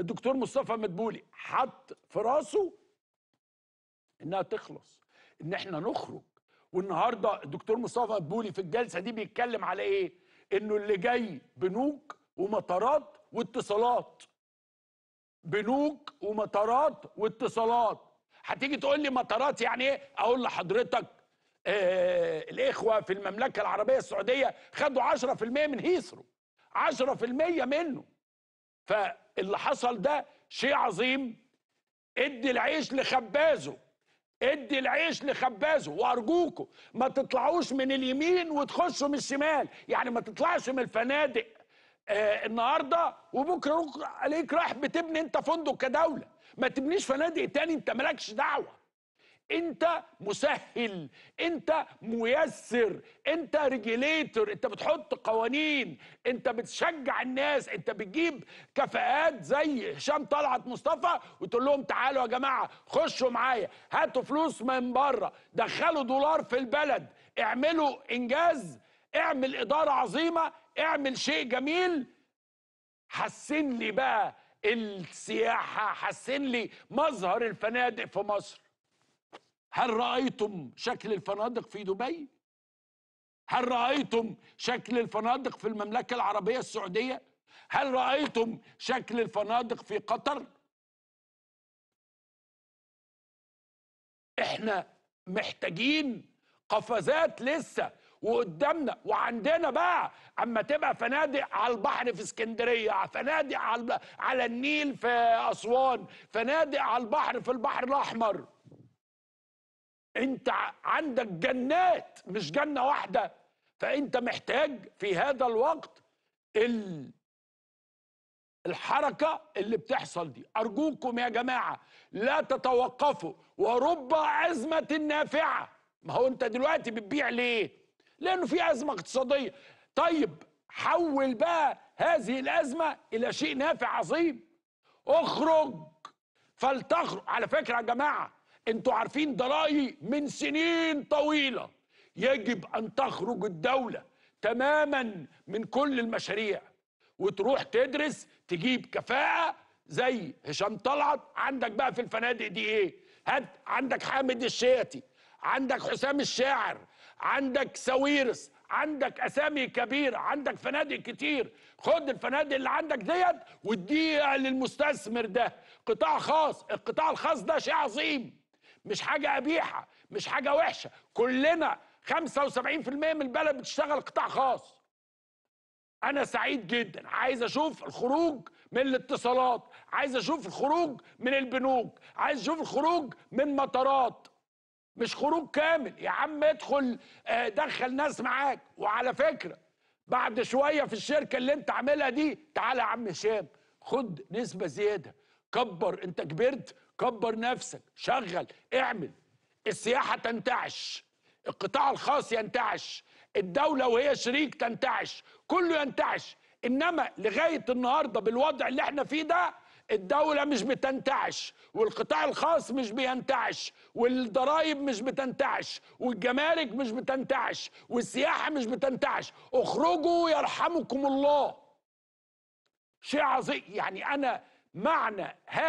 الدكتور مصطفى مدبولي حط في راسه انها تخلص ان احنا نخرج والنهارده الدكتور مصطفى مدبولي في الجلسه دي بيتكلم على ايه انه اللي جاي بنوك ومطارات واتصالات بنوك ومطارات واتصالات هتيجي تقول لي مطارات يعني ايه اقول لحضرتك آه الاخوه في المملكه العربيه السعوديه خدوا 10% من هيثرو 10% منه فاللي حصل ده شيء عظيم ادي العيش لخبازه ادي العيش لخبازه وارجوكوا ما تطلعوش من اليمين وتخشوا من الشمال يعني ما تطلعش من الفنادق آه النهارده وبكره عليك رايح بتبني انت فندق كدوله ما تبنيش فنادق تاني انت مالكش دعوه انت مسهل انت ميسر انت ريجليتر انت بتحط قوانين انت بتشجع الناس انت بتجيب كفاءات زي هشام طلعت مصطفى وتقول لهم تعالوا يا جماعه خشوا معايا هاتوا فلوس من بره دخلوا دولار في البلد اعملوا انجاز اعمل اداره عظيمه اعمل شيء جميل حسن لي بقى السياحه حسن لي مظهر الفنادق في مصر هل رأيتم شكل الفنادق في دبي؟ هل رأيتم شكل الفنادق في المملكة العربية السعودية؟ هل رأيتم شكل الفنادق في قطر؟ احنا محتاجين قفزات لسه وقدامنا وعندنا بقى اما تبقى فنادق على البحر في اسكندريه فنادق على على النيل في اسوان فنادق على البحر في البحر الاحمر انت عندك جنات مش جنه واحده فانت محتاج في هذا الوقت ال الحركة اللي بتحصل دي أرجوكم يا جماعة لا تتوقفوا ورب أزمة نافعة ما هو أنت دلوقتي بتبيع ليه لأنه في أزمة اقتصادية طيب حول بقى هذه الأزمة إلى شيء نافع عظيم اخرج فلتخرج على فكرة يا جماعة انتوا عارفين ده رايي من سنين طويله يجب ان تخرج الدوله تماما من كل المشاريع وتروح تدرس تجيب كفاءه زي هشام طلعت عندك بقى في الفنادق دي ايه هات عندك حامد الشياتي عندك حسام الشاعر عندك ساويرس عندك اسامي كبيره عندك فنادق كتير خد الفنادق اللي عندك ديت واديها للمستثمر ده قطاع خاص القطاع الخاص ده شيء عظيم مش حاجه قبيحه مش حاجه وحشه كلنا 75% من البلد بتشتغل قطاع خاص انا سعيد جدا عايز اشوف الخروج من الاتصالات عايز اشوف الخروج من البنوك عايز اشوف الخروج من مطارات مش خروج كامل يا عم ادخل آه، دخل ناس معاك وعلى فكره بعد شويه في الشركه اللي انت عاملها دي تعالى يا عم هشام خد نسبه زياده كبر انت كبرت كبر نفسك شغل اعمل السياحة تنتعش القطاع الخاص ينتعش الدولة وهي شريك تنتعش كله ينتعش إنما لغاية النهاردة بالوضع اللي احنا فيه ده الدولة مش بتنتعش والقطاع الخاص مش بينتعش والضرائب مش بتنتعش والجمارك مش بتنتعش والسياحة مش بتنتعش اخرجوا يرحمكم الله شيء عظيم يعني أنا معنى هذا